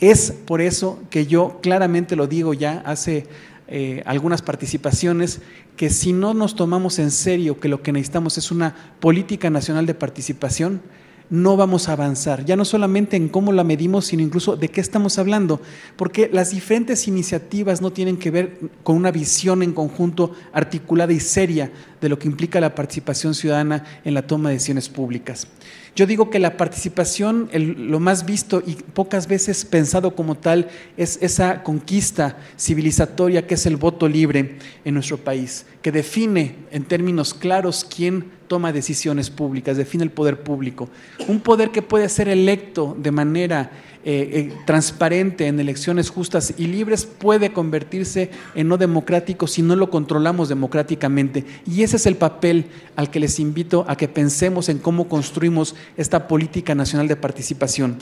Es por eso que yo claramente lo digo ya hace eh, algunas participaciones, que si no nos tomamos en serio que lo que necesitamos es una política nacional de participación, no vamos a avanzar, ya no solamente en cómo la medimos, sino incluso de qué estamos hablando, porque las diferentes iniciativas no tienen que ver con una visión en conjunto articulada y seria, de lo que implica la participación ciudadana en la toma de decisiones públicas. Yo digo que la participación, lo más visto y pocas veces pensado como tal, es esa conquista civilizatoria que es el voto libre en nuestro país, que define en términos claros quién toma decisiones públicas, define el poder público. Un poder que puede ser electo de manera eh, eh, transparente en elecciones justas y libres puede convertirse en no democrático si no lo controlamos democráticamente. Y ese es el papel al que les invito a que pensemos en cómo construimos esta política nacional de participación.